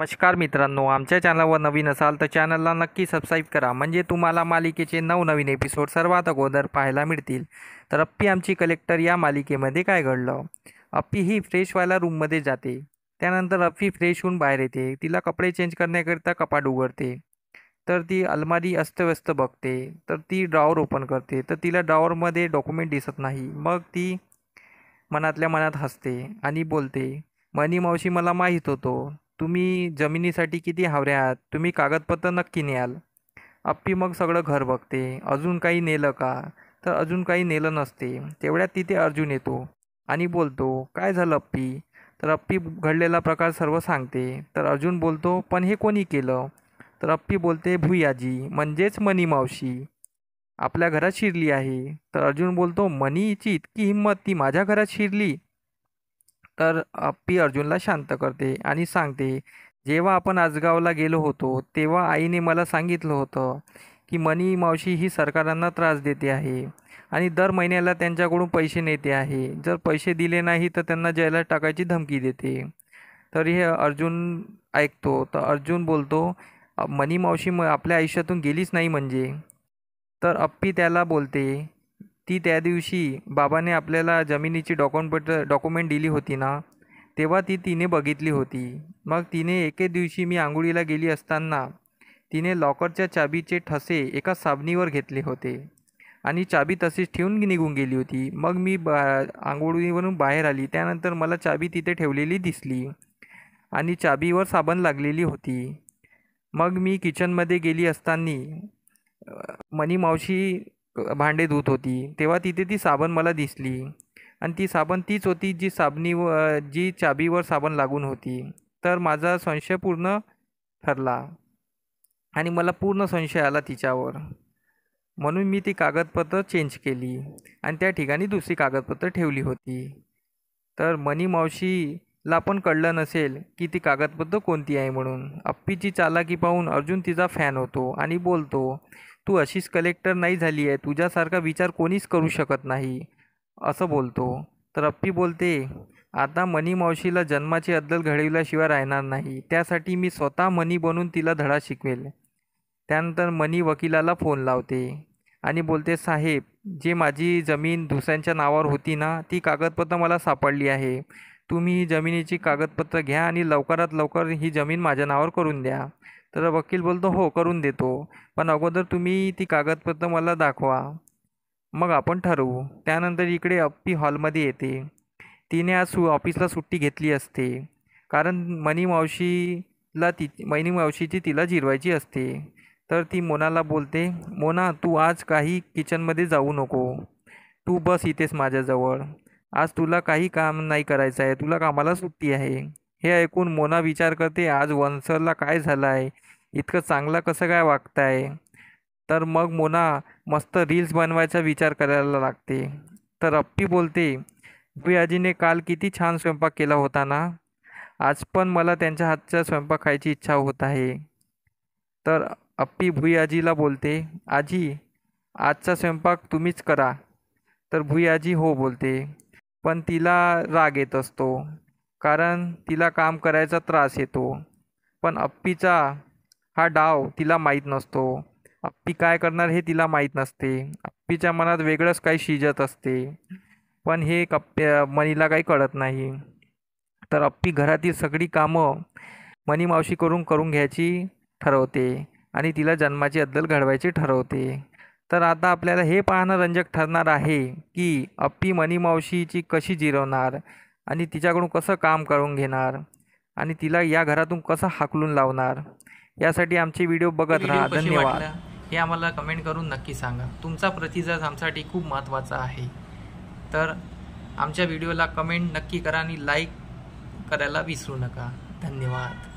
नमस्कार मित्रांनो आमच्या चॅनलवर नवीन असाल तर चॅनलला नक्की सबस्क्राईब करा म्हणजे तुम्हाला मालिकेचे नवनवीन एपिसोड सर्वात अगोदर पाहायला मिळतील तर अप्पी आमची कलेक्टर या मालिकेमध्ये काय घडलं अप्पी ही फ्रेश व्हायला रूममध्ये जाते त्यानंतर अप्पी फ्रेश होऊन बाहेर येते तिला कपडे चेंज करण्याकरिता कपाट उघडते तर ती अलमारी अस्तव्यस्त बघते तर ती ड्रॉवर ओपन करते तर तिला ड्रॉवरमध्ये डॉक्युमेंट दिसत नाही मग ती मनातल्या मनात हसते आणि बोलते मनी मावशी मला माहीत होतो तुम्ही जमिनीसाठी किती हावरे आहात तुम्ही कागदपत्र नक्की न्याल अप्पी मग सगळं घर बघते अजून काही नेलं का तर अजून काही नेलं नसते तेवढ्यात तिथे अर्जुन येतो आणि बोलतो काय झालं अप्पी तर अप्पी घडलेला प्रकार सर्व सांगते तर अर्जुन बोलतो पण हे कोणी केलं तर अप्पी बोलते भुयाजी म्हणजेच मनी मावशी आपल्या घरात शिरली आहे तर अर्जुन बोलतो मनीची इतकी हिंमत ती माझ्या घरात शिरली तर अप्पी अर्जुनला शांत करते आणि सांगते जेव्हा आपण आजगावला गेलो होतो तेव्हा आईने मला सांगितलं होतं की मनी मावशी ही सरकारांना त्रास देते आहे आणि दर महिन्याला त्यांच्याकडून पैसे नेते आहे जर पैसे दिले नाही तर त्यांना जेलात टाकायची धमकी देते तर हे अर्जुन ऐकतो तर अर्जुन बोलतो मनी मावशी म आपल्या आयुष्यातून गेलीच नाही म्हणजे तर अप्पी त्याला बोलते ती त्या दिवशी बाबाने आपल्याला जमिनीची डॉक्युमेंट डॉक्युमेंट दिली होती ना तेव्हा ती तिने बघितली होती मग तिने एके दिवशी मी आंघोळीला गेली असताना तिने लॉकरच्या चाबीचे ठसे एका साबणीवर घेतले होते आणि चाबी तशीच ठेवून निघून गेली होती मग मी बा आंघोळीवरून बाहेर आली त्यानंतर मला चाबी तिथे ठेवलेली दिसली आणि चाबीवर साबण लागलेली होती मग मी किचनमध्ये गेली असताना मनी मावशी भांडे धुत होती तेव्हा तिथे ती साबण मला दिसली आणि ती साबण तीच होती जी साबणीव जी चाबीवर साबण लागून होती तर माझा संशय पूर्ण ठरला आणि मला पूर्ण संशय आला तिच्यावर म्हणून मी ती कागदपत्र चेंज केली आणि त्या ठिकाणी दुसरी कागदपत्र ठेवली होती तर मनी मावशीला पण कळलं नसेल की ती कागदपत्र कोणती आहे म्हणून अप्पीची चालाकी पाहून अर्जुन तिचा फॅन होतो आणि बोलतो तू अशीच कलेक्टर नाही झाली आहे तुझ्यासारखा विचार कोणीच करू शकत नाही असं बोलतो तर अप्पी बोलते आता मनी मावशीला जन्माची अद्दल घडविल्याशिवाय राहणार नाही त्यासाठी मी स्वतः मनी बनून तिला धडा शिकवेल त्यानंतर मनी वकिलाला फोन लावते आणि बोलते साहेब जे माझी जमीन दुसऱ्यांच्या नावावर होती ना ती कागदपत्र मला सापडली आहे तुम्ही ही जमिनीची कागदपत्र घ्या आणि लवकरात लवकर ही जमीन माझ्या नावावर करून द्या तर वकील बोलतो हो करून देतो पण अगोदर तुम्ही ती कागदपत्र मला दाखवा मग आपण ठरवू त्यानंतर इकडे अप्पी हॉलमध्ये येते तिने आज सु ऑफिसला सुट्टी घेतली असते कारण मनी मावशीला ती मनी मावशीची तिला जिरवायची असते तर ती मोनाला बोलते मोना तू आज काही किचनमध्ये जाऊ नको तू बस इथेच माझ्याजवळ आज तुला काही काम नाही करायचं आहे तुला कामाला सुट्टी आहे हे ऐकून मोना विचार करते आज वनसरला काय झालं आहे इतकं चांगलं कसं काय वागताय तर मग मोना मस्त रील्स बनवायचा विचार करायला लागते तर अप्पी बोलते भुयाजीने काल किती छान स्वयंपाक केला होता ना आज पण मला त्यांच्या हातचा स्वयंपाक खायची इच्छा होत आहे तर अप्पी भुयाजीला बोलते आजी आजचा स्वयंपाक तुम्हीच करा तर भुयाजी हो बोलते पण तिला राग येत असतो कारण तिला काम करायचा त्रास येतो पण अप्पीचा हा डाव तिला माहीत नसतो अप्पी काय करणार हे तिला माहीत नसते अप्पीच्या मनात वेगळंच काही शिजत असते पण हे कप्प्या मनीला काही कळत नाही तर अप्पी घरातील सगळी कामं मनी मावशी करून करून घ्यायची ठरवते आणि तिला जन्माची अद्दल घडवायची ठरवते तर आता आपल्याला हे पाहणं रंजक ठरणार आहे की अप्पी मनी मावशीची कशी जिरवणार आणि तिच्याकडून कसं काम करून घेणार आणि तिला या घरातून कसं हाकलून लावणार यासाठी आमचे व्हिडिओ बघत राहा धन्यवाद हे आम्हाला कमेंट करून नक्की सांगा तुमचा प्रतिसाद आमच्यासाठी खूप महत्त्वाचा आहे तर आमच्या व्हिडिओला कमेंट नक्की करा आणि लाईक करायला विसरू नका धन्यवाद